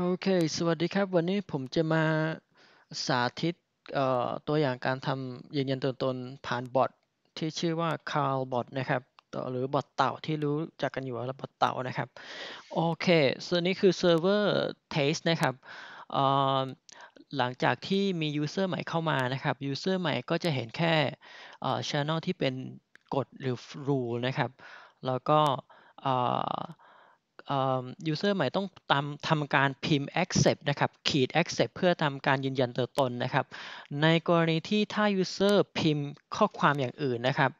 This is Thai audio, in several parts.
โอเค สวัสดีครับ วันนี้ผมจะมาสาธิตตัวอย่างการทำยืนยันตัวตนผ่านบอทที่ชื่อว่า Carl Bot นะครับ หรือบอทเต่าที่รู้จักกันอยู่ว่าบอทเต่านะครับ โอเคส่วนนี้คือเซิร์ฟเวอร์เทสนะครับ หลังจากที่มี User ใหม่เข้ามานะครับ User ใหม่ก็จะเห็นแค่ช่อ Channel ที่เป็นกฎหรือ Rule นะครับ แล้วก็ยูซอร์ใหม่ต้องตามทำการพิมพ์ accept นะครับ ขีด accept เพื่อทำการยืนยันตัวตนนะครับ ในกรณีที่ถ้ายูเซอร์พิมพ์ข้อความอย่างอื่นนะครับ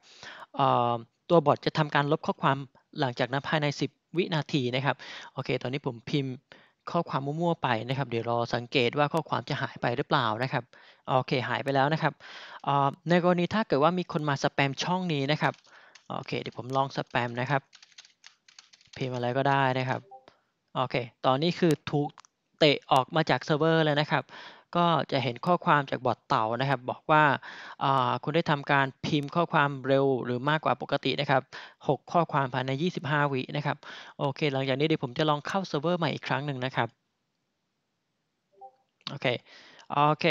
ตัวบอทจะทำการลบข้อความหลังจากนั้นภายใน 10 วินาทีนะครับ โอเค ตอนนี้ผมพิมพ์ข้อความมั่วๆ ไปนะครับ เดี๋ยวรอสังเกตว่าข้อความจะหายไปหรือเปล่านะครับ โอเค หายไปแล้วนะครับ ในกรณีถ้าเกิดว่ามีคนมาสแปมช่องนี้นะครับ โอเค เดี๋ยวผมลองสแปมนะครับพิมพ์อะไรก็ได้นะครับโอเค ตอนนี้คือถูกเตะออกมาจากเซิร์ฟเวอร์แล้วนะครับ ก็จะเห็นข้อความจากบอทเต่านะครับ บอกว่าคุณได้ทำการพิมพ์ข้อความเร็วหรือมากกว่าปกตินะครับ 6 ข้อความภายใน25วินะครับโอเค หลังจากนี้เดี๋ยวผมจะลองเข้าเซิร์ฟเวอร์ใหม่อีกครั้งหนึ่งนะครับโอเคโอเค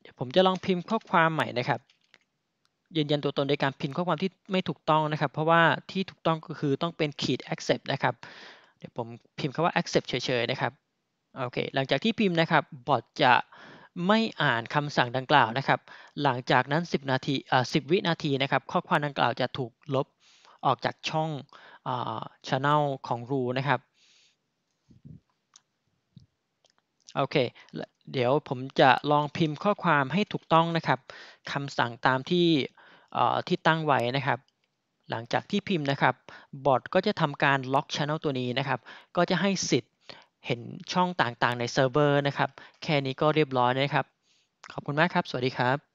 เดี๋ยวผมจะลองพิมพ์ข้อความใหม่นะครับยืนยันตัวตนโดยการพิมพ์ข้อความที่ไม่ถูกต้องนะครับ เพราะว่าที่ถูกต้องก็คือต้องเป็นขีด accept นะครับ เดี๋ยวผมพิมพ์คาว่า accept เฉย ๆ นะครับ โอเค หลังจากที่พิมพ์นะครับ บอทจะไม่อ่านคำสั่งดังกล่าวนะครับ หลังจากนั้น 10 นาทีอ่า10 วินาทีนะครับ ข้อความดังกล่าวจะถูกลบออกจากช่องอ่า channel ของรูนะครับโอเค เดี๋ยวผมจะลองพิมพ์ข้อความให้ถูกต้องนะครับคำสั่งตามที่ที่ตั้งไว้นะครับ หลังจากที่พิมพ์นะครับบอทก็จะทำการล็อกช ANNEL ตัวนี้นะครับ ก็จะให้สิทธิ์เห็นช่องต่างๆ ในเซิร์ฟเวอร์นะครับ แค่นี้ก็เรียบร้อยนะครับ ขอบคุณมากครับ สวัสดีครับ